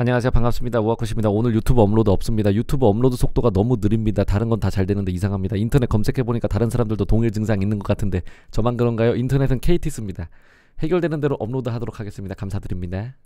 안녕하세요 반갑습니다 우아컷입니다 코 오늘 유튜브 업로드 없습니다 유튜브 업로드 속도가 너무 느립니다 다른 건 다 잘 되는데 이상합니다 인터넷 검색해보니까 다른 사람들도 동일 증상 있는 것 같은데 저만 그런가요 인터넷은 KT스입니다 해결되는 대로 업로드 하도록 하겠습니다 감사드립니다